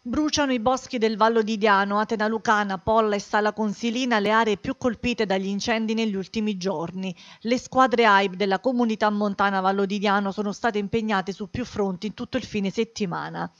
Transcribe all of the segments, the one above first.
Bruciano i boschi del Vallo di Diano, Atena Lucana, Polla e Sala Consilina le aree più colpite dagli incendi negli ultimi giorni. Le squadre AIB della comunità montana Vallo di Diano sono state impegnate su più fronti in tutto il fine settimana.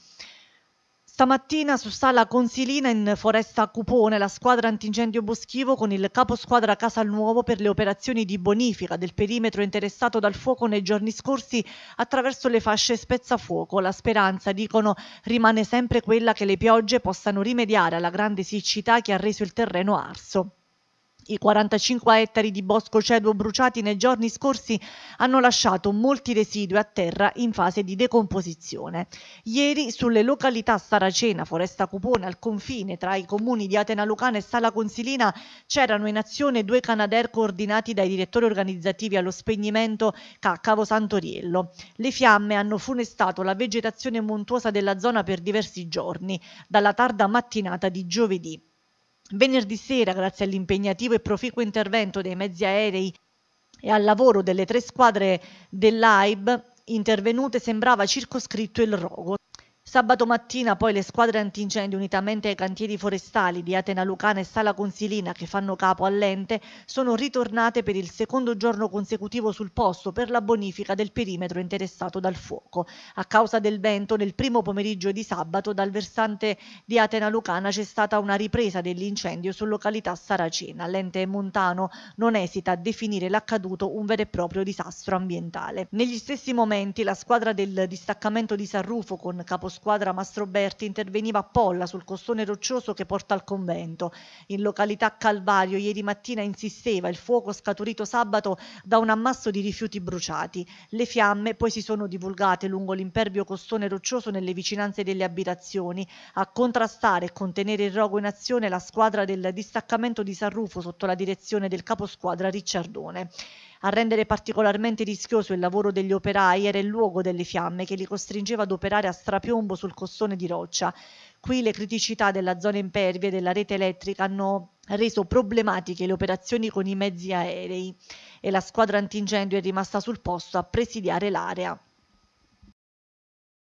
Stamattina su Sala Consilina in Foresta Cupone la squadra antincendio boschivo con il capo squadra Casalnuovo per le operazioni di bonifica del perimetro interessato dal fuoco nei giorni scorsi attraverso le fasce spezzafuoco. La speranza, dicono, rimane sempre quella che le piogge possano rimediare alla grande siccità che ha reso il terreno arso. I 45 ettari di bosco ceduo bruciati nei giorni scorsi hanno lasciato molti residui a terra in fase di decomposizione. Ieri sulle località Saracena, Foresta Cupone, al confine tra i comuni di Atena Lucana e Sala Consilina c'erano in azione due Canadair coordinati dai direttori organizzativi allo spegnimento Caccavo Santoriello. Le fiamme hanno funestato la vegetazione montuosa della zona per diversi giorni, dalla tarda mattinata di giovedì. Venerdì sera, grazie all'impegnativo e proficuo intervento dei mezzi aerei e al lavoro delle tre squadre dell'AIB intervenute, sembrava circoscritto il rogo. Sabato mattina poi le squadre antincendio unitamente ai cantieri forestali di Atena Lucana e Sala Consilina che fanno capo all'ente sono ritornate per il secondo giorno consecutivo sul posto per la bonifica del perimetro interessato dal fuoco. A causa del vento nel primo pomeriggio di sabato dal versante di Atena Lucana c'è stata una ripresa dell'incendio su località Saracena. L'ente montano non esita a definire l'accaduto un vero e proprio disastro ambientale. Negli stessi momenti la squadra del distaccamento di San Rufo con capostato squadra Mastroberti interveniva a Polla sul costone roccioso che porta al convento. In località Calvario ieri mattina insisteva il fuoco scaturito sabato da un ammasso di rifiuti bruciati. Le fiamme poi si sono divulgate lungo l'impervio costone roccioso nelle vicinanze delle abitazioni. A contrastare e contenere il rogo in azione la squadra del distaccamento di San Rufo sotto la direzione del caposquadra Ricciardone. A rendere particolarmente rischioso il lavoro degli operai era il luogo delle fiamme che li costringeva ad operare a strapiombo sul costone di roccia. Qui le criticità della zona impervia e della rete elettrica hanno reso problematiche le operazioni con i mezzi aerei e la squadra antincendio è rimasta sul posto a presidiare l'area.